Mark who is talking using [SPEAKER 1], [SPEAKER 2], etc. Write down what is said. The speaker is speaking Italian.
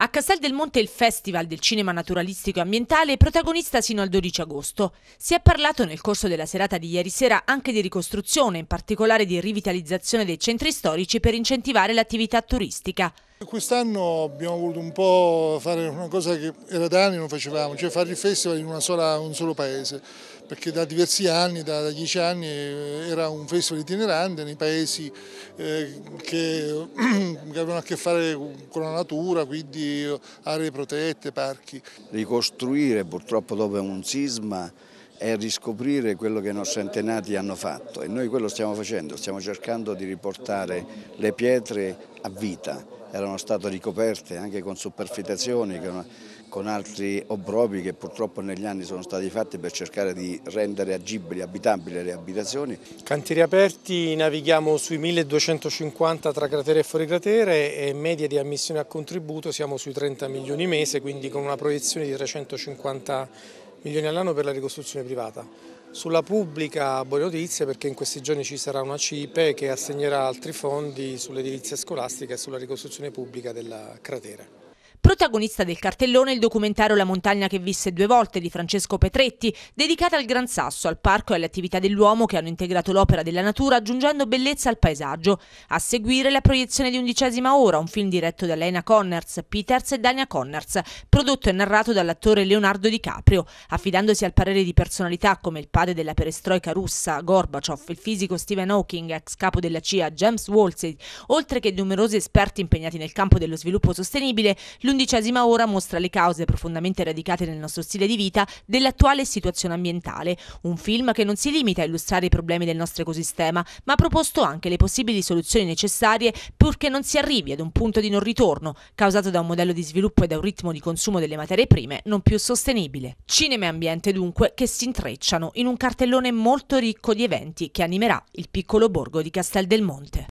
[SPEAKER 1] A Castel del Monte il Festival del Cinema Naturalistico e Ambientale è protagonista sino al 12 agosto. Si è parlato nel corso della serata di ieri sera anche di ricostruzione, in particolare di rivitalizzazione dei centri storici per incentivare l'attività turistica.
[SPEAKER 2] Quest'anno abbiamo voluto un po' fare una cosa che era da anni non facevamo, cioè fare il festival in sola, un solo paese, perché da diversi anni, da, da, dieci anni, eh, era un festival itinerante nei paesi eh, che, che, avevano a che fare con la natura, quindi eh, aree protette, parchi.
[SPEAKER 3] Ricostruire purtroppo dopo un sisma è riscoprire quello che i nostri antenati hanno fatto e noi quello stiamo facendo, stiamo cercando di riportare le pietre a vita erano state ricoperte anche con superfitazioni, con altri obrobi che purtroppo negli anni sono stati fatti per cercare di rendere agibili, abitabili le abitazioni. Cantieri aperti, navighiamo
[SPEAKER 4] sui 1250 tra cratere e fuori cratere e media di ammissione a contributo siamo sui 30 milioni mese, quindi con una proiezione di 350 milioni all'anno per la ricostruzione privata. Sulla pubblica buone notizie perché in questi giorni ci sarà una CIPE che assegnerà altri fondi sull'edilizia scolastica e sulla ricostruzione pubblica della cratera.
[SPEAKER 1] Protagonista del cartellone il documentario La montagna che visse due volte di Francesco Petretti, dedicata al Gran Sasso, al parco e alle attività dell'uomo che hanno integrato l'opera della natura aggiungendo bellezza al paesaggio. A seguire la proiezione di Undicesima Ora, un film diretto da Lena Connors, Peters e Dania Connors, prodotto e narrato dall'attore Leonardo Di Caprio, affidandosi al parere di personalità come il padre della perestroica russa Gorbaciov, il fisico Stephen Hawking, ex capo della CIA James Wolsey, oltre che numerosi esperti impegnati nel campo dello sviluppo sostenibile, L'undicesima ora mostra le cause profondamente radicate nel nostro stile di vita dell'attuale situazione ambientale, un film che non si limita a illustrare i problemi del nostro ecosistema, ma ha proposto anche le possibili soluzioni necessarie purché non si arrivi ad un punto di non ritorno, causato da un modello di sviluppo e da un ritmo di consumo delle materie prime non più sostenibile. Cinema e ambiente dunque che si intrecciano in un cartellone molto ricco di eventi che animerà il piccolo borgo di Castel del Monte.